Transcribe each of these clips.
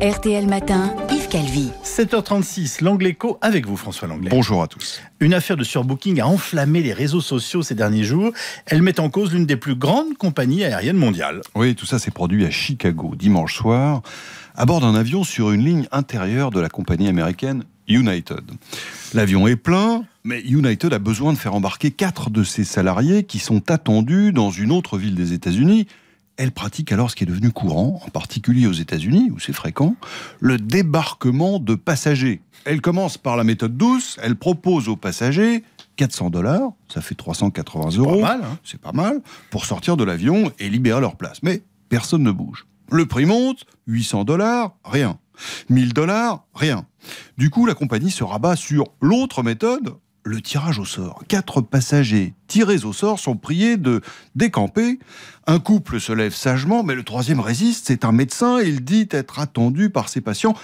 RTL Matin, Yves Calvi. 7h36, l'Anglais Co avec vous François Langlais. Bonjour à tous. Une affaire de surbooking a enflammé les réseaux sociaux ces derniers jours. Elle met en cause l'une des plus grandes compagnies aériennes mondiales. Oui, tout ça s'est produit à Chicago dimanche soir, à bord d'un avion sur une ligne intérieure de la compagnie américaine United. L'avion est plein, mais United a besoin de faire embarquer quatre de ses salariés qui sont attendus dans une autre ville des États-Unis elle pratique alors ce qui est devenu courant, en particulier aux États-Unis, où c'est fréquent, le débarquement de passagers. Elle commence par la méthode douce, elle propose aux passagers 400 dollars, ça fait 380 euros, mal, hein. c'est pas mal, pour sortir de l'avion et libérer leur place. Mais personne ne bouge. Le prix monte, 800 dollars, rien. 1000 dollars, rien. Du coup, la compagnie se rabat sur l'autre méthode, le tirage au sort. Quatre passagers tirés au sort sont priés de décamper. Un couple se lève sagement, mais le troisième résiste. C'est un médecin. Il dit être attendu par ses patients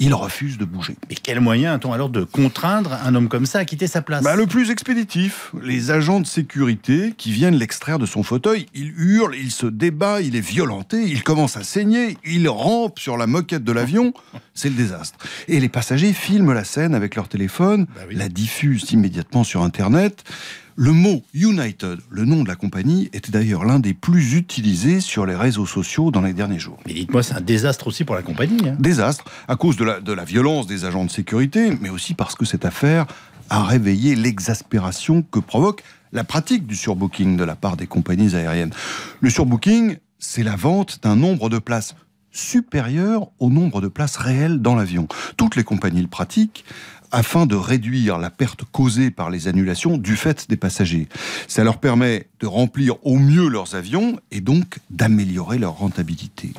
il refuse de bouger. Mais quel moyen a-t-on alors de contraindre un homme comme ça à quitter sa place bah, Le plus expéditif, les agents de sécurité qui viennent l'extraire de son fauteuil, il hurle, il se débat, il est violenté, il commence à saigner, il rampe sur la moquette de l'avion, c'est le désastre. Et les passagers filment la scène avec leur téléphone, bah la diffusent immédiatement sur Internet. Le mot United, le nom de la compagnie, était d'ailleurs l'un des plus utilisés sur les réseaux sociaux dans les derniers jours. Mais dites-moi, c'est un désastre aussi pour la compagnie. Hein. Désastre, à cause de la, de la violence des agents de sécurité, mais aussi parce que cette affaire a réveillé l'exaspération que provoque la pratique du surbooking de la part des compagnies aériennes. Le surbooking, c'est la vente d'un nombre de places supérieure au nombre de places réelles dans l'avion. Toutes les compagnies le pratiquent afin de réduire la perte causée par les annulations du fait des passagers. Ça leur permet de remplir au mieux leurs avions et donc d'améliorer leur rentabilité.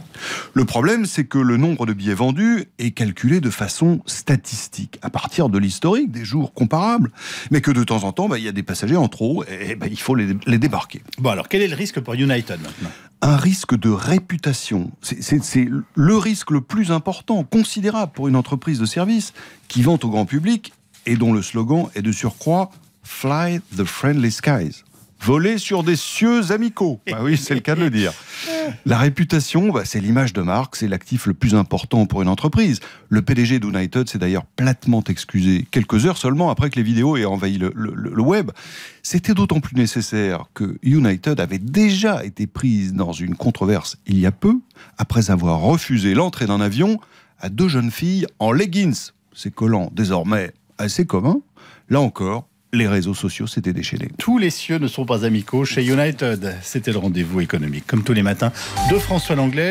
Le problème, c'est que le nombre de billets vendus est calculé de façon statistique, à partir de l'historique, des jours comparables, mais que de temps en temps, bah, il y a des passagers en trop et bah, il faut les, les débarquer. Bon alors, quel est le risque pour United maintenant un risque de réputation. C'est le risque le plus important, considérable pour une entreprise de service qui vante au grand public et dont le slogan est de surcroît Fly the Friendly Skies voler sur des cieux amicaux. Bah oui, c'est le cas de le dire. La réputation, bah, c'est l'image de marque, c'est l'actif le plus important pour une entreprise. Le PDG d'United s'est d'ailleurs platement excusé quelques heures seulement après que les vidéos aient envahi le, le web. C'était d'autant plus nécessaire que United avait déjà été prise dans une controverse il y a peu, après avoir refusé l'entrée d'un avion à deux jeunes filles en leggings. Ces collants désormais assez communs. Là encore, les réseaux sociaux s'étaient déchaînés. Tous les cieux ne sont pas amicaux chez United. C'était le rendez-vous économique, comme tous les matins, de François Langlais.